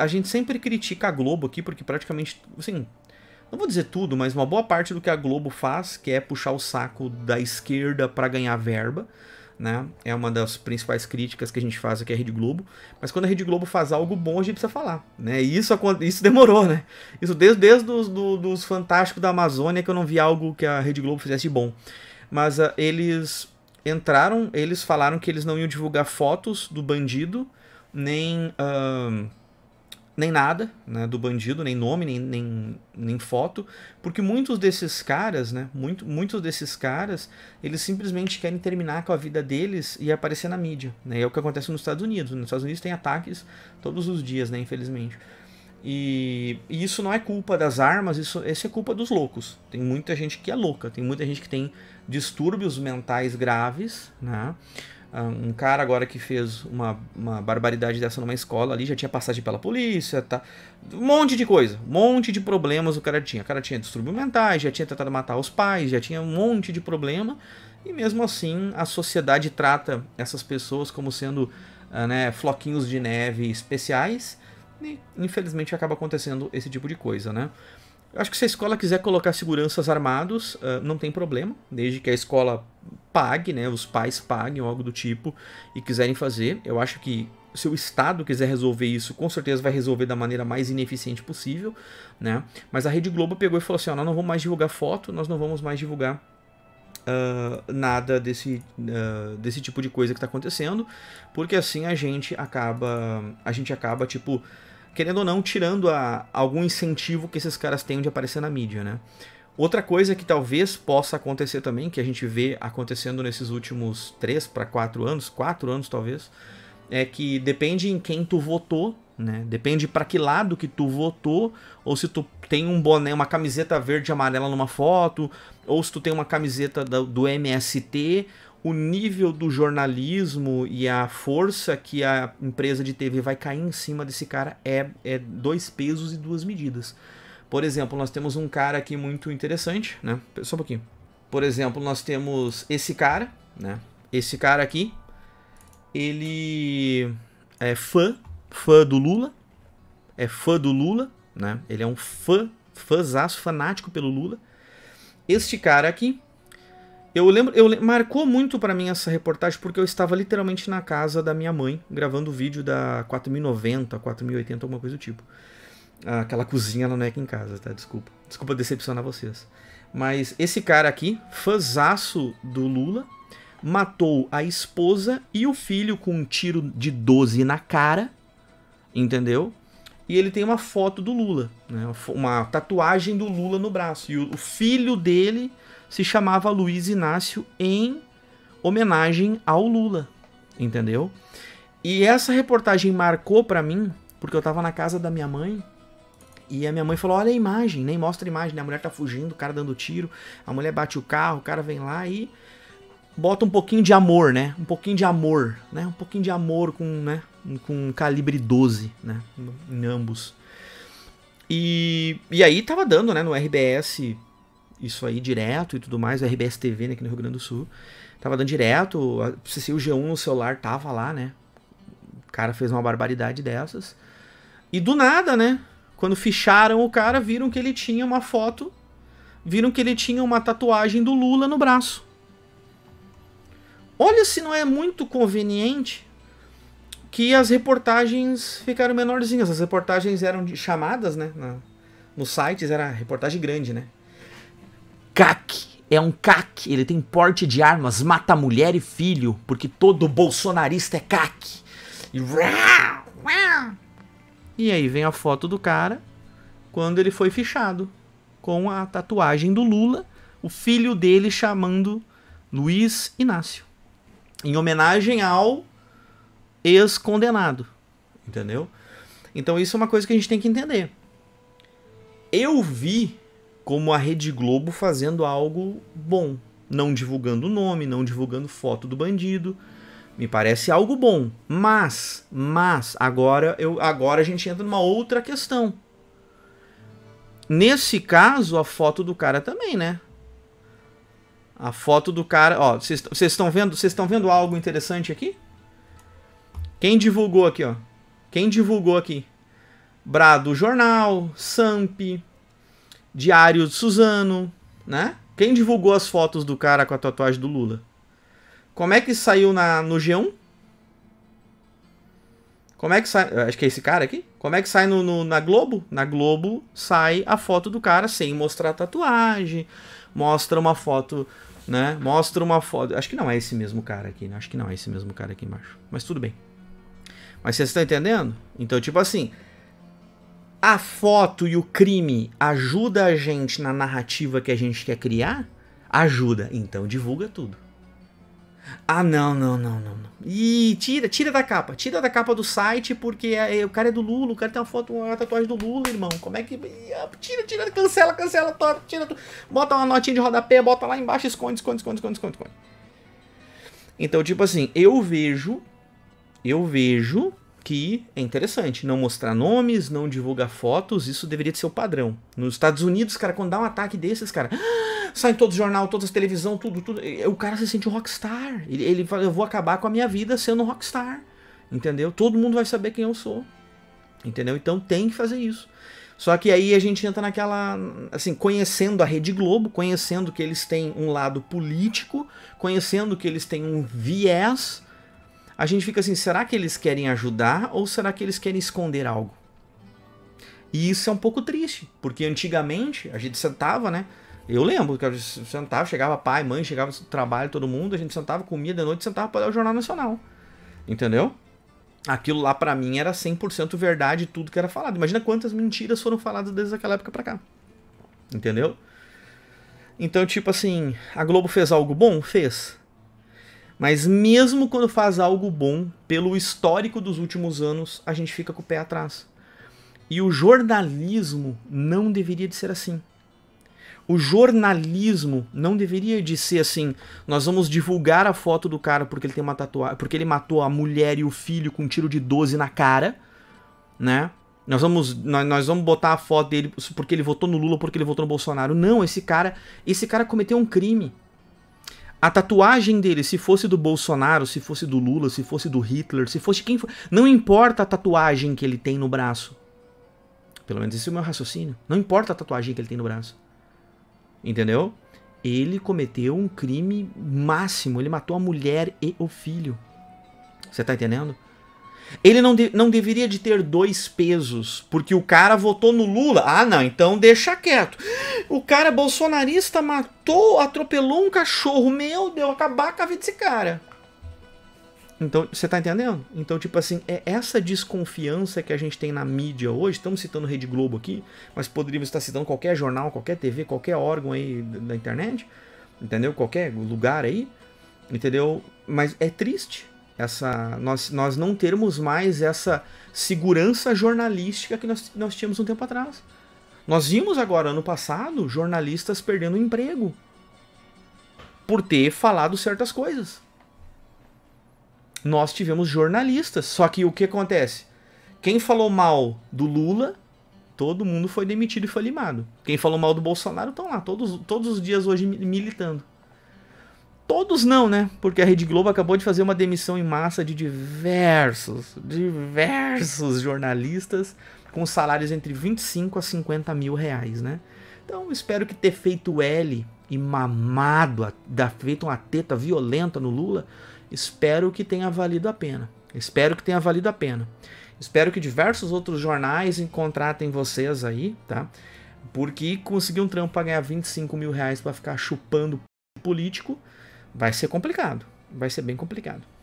a gente sempre critica a Globo aqui, porque praticamente, assim, não vou dizer tudo, mas uma boa parte do que a Globo faz, que é puxar o saco da esquerda para ganhar verba, né? É uma das principais críticas que a gente faz aqui à Rede Globo. Mas quando a Rede Globo faz algo bom, a gente precisa falar, né? E isso, isso demorou, né? Isso desde, desde os do, dos Fantásticos da Amazônia que eu não vi algo que a Rede Globo fizesse de bom. Mas uh, eles entraram, eles falaram que eles não iam divulgar fotos do bandido, nem... Uh, nem nada né, do bandido, nem nome, nem, nem, nem foto, porque muitos desses caras, né, muito, muitos desses caras, eles simplesmente querem terminar com a vida deles e aparecer na mídia. Né, é o que acontece nos Estados Unidos. Nos Estados Unidos tem ataques todos os dias, né, infelizmente. E, e isso não é culpa das armas, isso, isso é culpa dos loucos. Tem muita gente que é louca, tem muita gente que tem distúrbios mentais graves, né? Ah, um cara agora que fez uma, uma barbaridade dessa numa escola ali, já tinha passagem pela polícia, tá? Um monte de coisa, um monte de problemas o cara tinha. O cara tinha distúrbio mental, já tinha tentado matar os pais, já tinha um monte de problema. E mesmo assim, a sociedade trata essas pessoas como sendo ah, né, floquinhos de neve especiais. E infelizmente acaba acontecendo esse tipo de coisa, né? acho que se a escola quiser colocar seguranças armados, uh, não tem problema, desde que a escola pague, né, os pais paguem ou algo do tipo e quiserem fazer. Eu acho que se o Estado quiser resolver isso, com certeza vai resolver da maneira mais ineficiente possível, né? Mas a Rede Globo pegou e falou assim: ó, nós não vamos mais divulgar foto, nós não vamos mais divulgar Uh, nada desse, uh, desse tipo de coisa que está acontecendo, porque assim a gente acaba a gente acaba tipo querendo ou não, tirando a, algum incentivo que esses caras têm de aparecer na mídia, né? Outra coisa que talvez possa acontecer também, que a gente vê acontecendo nesses últimos 3 para 4 anos, 4 anos talvez, é que depende em quem tu votou, né? Depende para que lado que tu votou, ou se tu tem um boné, uma camiseta verde e amarela numa foto, ou se tu tem uma camiseta do, do MST, o nível do jornalismo e a força que a empresa de TV vai cair em cima desse cara é, é dois pesos e duas medidas. Por exemplo, nós temos um cara aqui muito interessante, né? Só um pouquinho. Por exemplo, nós temos esse cara, né? Esse cara aqui, ele é fã, fã do Lula, é fã do Lula, né? Ele é um fã, fãzaço, fanático pelo Lula. Este cara aqui, eu lembro, eu marcou muito para mim essa reportagem porque eu estava literalmente na casa da minha mãe gravando o vídeo da 4090, 4080, alguma coisa do tipo. Aquela cozinha não é aqui em casa, tá? Desculpa. Desculpa decepcionar vocês. Mas esse cara aqui, fãzaço do Lula, matou a esposa e o filho com um tiro de 12 na cara, entendeu? E ele tem uma foto do Lula, né? uma tatuagem do Lula no braço. E o filho dele se chamava Luiz Inácio em homenagem ao Lula, entendeu? E essa reportagem marcou para mim, porque eu tava na casa da minha mãe, e a minha mãe falou: "Olha a imagem, nem mostra a imagem, né? A mulher tá fugindo, o cara dando tiro, a mulher bate o carro, o cara vem lá e bota um pouquinho de amor, né? Um pouquinho de amor, né? Um pouquinho de amor com, né, com um calibre 12, né, em ambos. E, e aí tava dando, né, no RBS isso aí direto e tudo mais, o RBS TV né, aqui no Rio Grande do Sul. Tava dando direto, se o G1 no celular tava lá, né? O cara fez uma barbaridade dessas. E do nada, né? Quando ficharam o cara, viram que ele tinha uma foto, viram que ele tinha uma tatuagem do Lula no braço. Olha se não é muito conveniente que as reportagens ficaram menorzinhas. As reportagens eram chamadas, né? Na, nos sites era reportagem grande, né? CAC. É um CAC. Ele tem porte de armas, mata mulher e filho, porque todo bolsonarista é CAC. E, e aí vem a foto do cara quando ele foi fichado com a tatuagem do Lula, o filho dele chamando Luiz Inácio, em homenagem ao ex-condenado, entendeu? Então isso é uma coisa que a gente tem que entender. Eu vi como a Rede Globo fazendo algo bom, não divulgando o nome, não divulgando foto do bandido. Me parece algo bom, mas, mas agora eu agora a gente entra numa outra questão. Nesse caso, a foto do cara também, né? A foto do cara, ó, vocês estão vendo, vocês estão vendo algo interessante aqui? Quem divulgou aqui, ó? Quem divulgou aqui? Brado Jornal, Samp, Diário de Suzano, né? Quem divulgou as fotos do cara com a tatuagem do Lula? Como é que saiu na, no G1? Como é que sai. Acho que é esse cara aqui. Como é que sai no, no, na Globo? Na Globo sai a foto do cara sem mostrar a tatuagem. Mostra uma foto, né? Mostra uma foto. Acho que não é esse mesmo cara aqui, né? Acho que não é esse mesmo cara aqui embaixo. Mas tudo bem. Mas vocês estão entendendo? Então, tipo assim, a foto e o crime ajuda a gente na narrativa que a gente quer criar? Ajuda. Então divulga tudo. Ah, não, não, não, não. não. Ih, tira, tira da capa. Tira da capa do site porque é, é, o cara é do Lula, o cara tem uma foto, uma tatuagem do Lula, irmão. Como é que. Ah, tira, tira, cancela, cancela, tira, tira. Bota uma notinha de rodapé, bota lá embaixo, esconde, esconde, esconde, esconde, esconde. esconde. Então, tipo assim, eu vejo. Eu vejo que é interessante, não mostrar nomes, não divulgar fotos, isso deveria ser o padrão. Nos Estados Unidos, cara, quando dá um ataque desses, cara, sai todo jornal, todas as televisão, tudo, tudo. O cara se sente um rockstar. Ele, ele fala, eu vou acabar com a minha vida sendo um rockstar. Entendeu? Todo mundo vai saber quem eu sou. Entendeu? Então tem que fazer isso. Só que aí a gente entra naquela. Assim, conhecendo a Rede Globo, conhecendo que eles têm um lado político, conhecendo que eles têm um viés a gente fica assim: será que eles querem ajudar ou será que eles querem esconder algo? E isso é um pouco triste, porque antigamente a gente sentava, né? Eu lembro que a gente sentava, chegava pai, mãe, chegava do trabalho, todo mundo, a gente sentava, comia de noite, sentava para ler o Jornal Nacional. Entendeu? Aquilo lá para mim era 100% verdade tudo que era falado. Imagina quantas mentiras foram faladas desde aquela época para cá. Entendeu? Então, tipo assim, a Globo fez algo bom? Fez. Mas mesmo quando faz algo bom, pelo histórico dos últimos anos, a gente fica com o pé atrás. E o jornalismo não deveria de ser assim. O jornalismo não deveria de ser assim. Nós vamos divulgar a foto do cara porque ele tem uma tatuagem, porque ele matou a mulher e o filho com um tiro de 12 na cara, né? Nós vamos, nós, nós vamos botar a foto dele porque ele votou no Lula, porque ele votou no Bolsonaro. Não, esse cara, esse cara cometeu um crime. A tatuagem dele, se fosse do Bolsonaro, se fosse do Lula, se fosse do Hitler, se fosse quem for, não importa a tatuagem que ele tem no braço. Pelo menos esse é o meu raciocínio. Não importa a tatuagem que ele tem no braço. Entendeu? Ele cometeu um crime máximo. Ele matou a mulher e o filho. Você tá entendendo? Ele não, de, não deveria de ter dois pesos, porque o cara votou no Lula. Ah, não, então deixa quieto. O cara bolsonarista matou, atropelou um cachorro. Meu Deus, acabar com a vida desse cara. Então, você tá entendendo? Então, tipo assim, é essa desconfiança que a gente tem na mídia hoje. Estamos citando Rede Globo aqui, mas poderíamos estar citando qualquer jornal, qualquer TV, qualquer órgão aí da internet, entendeu? Qualquer lugar aí, entendeu? Mas é triste essa nós, nós não termos mais essa segurança jornalística que nós, nós tínhamos um tempo atrás. Nós vimos agora, ano passado, jornalistas perdendo emprego por ter falado certas coisas. Nós tivemos jornalistas, só que o que acontece? Quem falou mal do Lula, todo mundo foi demitido e foi limado. Quem falou mal do Bolsonaro estão lá, todos, todos os dias hoje militando. Todos não, né? Porque a Rede Globo acabou de fazer uma demissão em massa de diversos, diversos jornalistas com salários entre 25 a 50 mil reais, né? Então espero que ter feito L e mamado, da, feito uma teta violenta no Lula, espero que tenha valido a pena. Espero que tenha valido a pena. Espero que diversos outros jornais contratem vocês aí, tá? Porque conseguir um trampo para ganhar 25 mil reais para ficar chupando político vai ser complicado. Vai ser bem complicado.